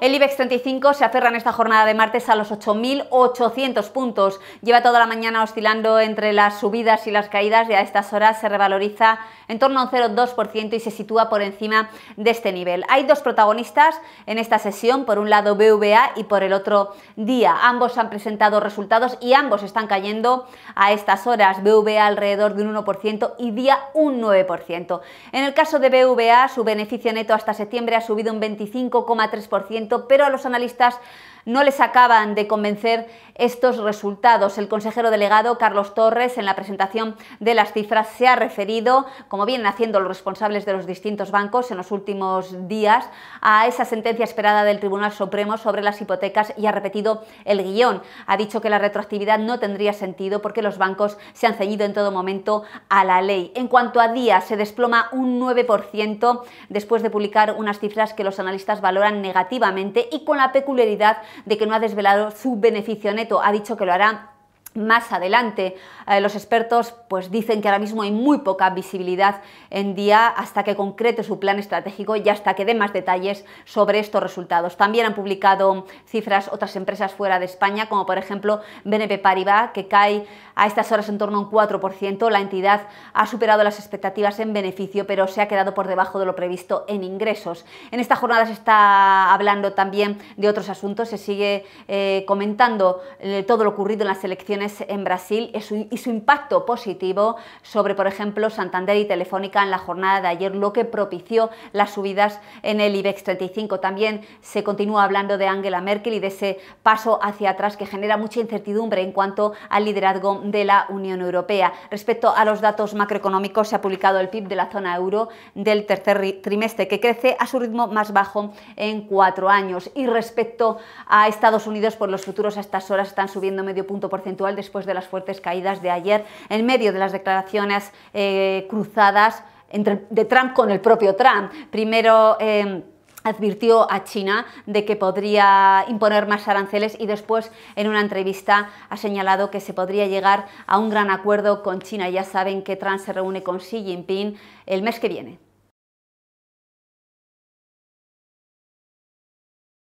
El IBEX 35 se aferra en esta jornada de martes a los 8.800 puntos. Lleva toda la mañana oscilando entre las subidas y las caídas y a estas horas se revaloriza en torno a un 0,2% y se sitúa por encima de este nivel. Hay dos protagonistas en esta sesión, por un lado BVA y por el otro día. Ambos han presentado resultados y ambos están cayendo a estas horas. BVA alrededor de un 1% y día un 9%. En el caso de BVA, su beneficio neto hasta septiembre ha subido un 25,3% pero a los analistas no les acaban de convencer estos resultados. El consejero delegado Carlos Torres, en la presentación de las cifras, se ha referido, como vienen haciendo los responsables de los distintos bancos en los últimos días, a esa sentencia esperada del Tribunal Supremo sobre las hipotecas y ha repetido el guión. Ha dicho que la retroactividad no tendría sentido porque los bancos se han ceñido en todo momento a la ley. En cuanto a días, se desploma un 9% después de publicar unas cifras que los analistas valoran negativamente y con la peculiaridad de que no ha desvelado su beneficio neto, ha dicho que lo hará más adelante. Eh, los expertos pues, dicen que ahora mismo hay muy poca visibilidad en día hasta que concrete su plan estratégico y hasta que dé más detalles sobre estos resultados. También han publicado cifras otras empresas fuera de España, como por ejemplo BNP Paribas, que cae a estas horas en torno a un 4%. La entidad ha superado las expectativas en beneficio, pero se ha quedado por debajo de lo previsto en ingresos. En esta jornada se está hablando también de otros asuntos, se sigue eh, comentando eh, todo lo ocurrido en las elecciones en Brasil y su impacto positivo sobre, por ejemplo, Santander y Telefónica en la jornada de ayer, lo que propició las subidas en el IBEX 35. También se continúa hablando de Angela Merkel y de ese paso hacia atrás que genera mucha incertidumbre en cuanto al liderazgo de la Unión Europea. Respecto a los datos macroeconómicos, se ha publicado el PIB de la zona euro del tercer trimestre, que crece a su ritmo más bajo en cuatro años. Y respecto a Estados Unidos, por pues los futuros a estas horas están subiendo medio punto porcentual después de las fuertes caídas de ayer, en medio de las declaraciones eh, cruzadas de Trump con el propio Trump. Primero. Eh, advirtió a China de que podría imponer más aranceles y después en una entrevista ha señalado que se podría llegar a un gran acuerdo con China. Ya saben que Trump se reúne con Xi Jinping el mes que viene.